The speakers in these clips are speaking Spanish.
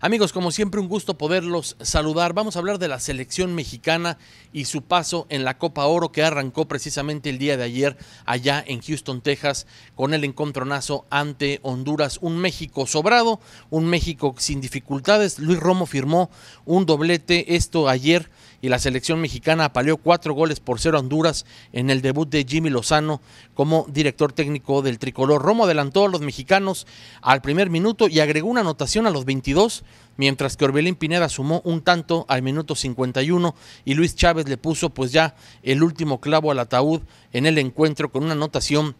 Amigos, como siempre, un gusto poderlos saludar. Vamos a hablar de la selección mexicana y su paso en la Copa Oro que arrancó precisamente el día de ayer allá en Houston, Texas, con el encontronazo ante Honduras. Un México sobrado, un México sin dificultades. Luis Romo firmó un doblete, esto ayer y la selección mexicana apaleó cuatro goles por cero a Honduras en el debut de Jimmy Lozano como director técnico del tricolor. Romo adelantó a los mexicanos al primer minuto y agregó una anotación a los 22, mientras que Orbelín Pineda sumó un tanto al minuto 51 y Luis Chávez le puso pues ya el último clavo al ataúd en el encuentro con una anotación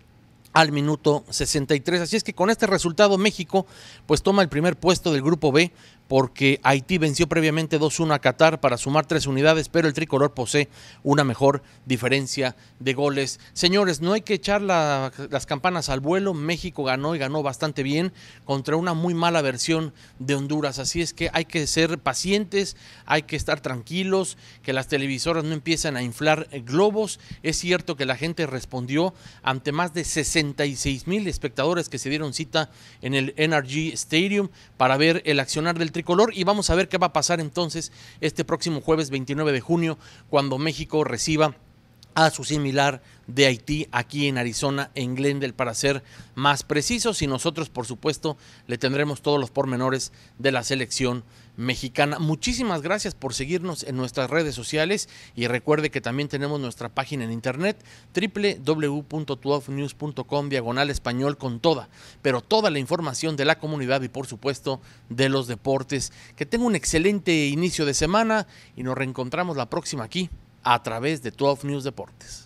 al minuto 63. Así es que con este resultado México pues toma el primer puesto del grupo B porque Haití venció previamente 2-1 a Qatar para sumar tres unidades, pero el tricolor posee una mejor diferencia de goles. Señores, no hay que echar las campanas al vuelo. México ganó y ganó bastante bien contra una muy mala versión de Honduras. Así es que hay que ser pacientes, hay que estar tranquilos, que las televisoras no empiezan a inflar globos. Es cierto que la gente respondió ante más de 66 mil espectadores que se dieron cita en el NRG Stadium para ver el accionar del tricolor y vamos a ver qué va a pasar entonces este próximo jueves 29 de junio cuando México reciba a su similar de Haití aquí en Arizona, en Glendale, para ser más precisos. Y nosotros, por supuesto, le tendremos todos los pormenores de la selección mexicana. Muchísimas gracias por seguirnos en nuestras redes sociales y recuerde que también tenemos nuestra página en internet www.tuofnews.com diagonal español con toda, pero toda la información de la comunidad y por supuesto de los deportes. Que tenga un excelente inicio de semana y nos reencontramos la próxima aquí a través de 12 News Deportes.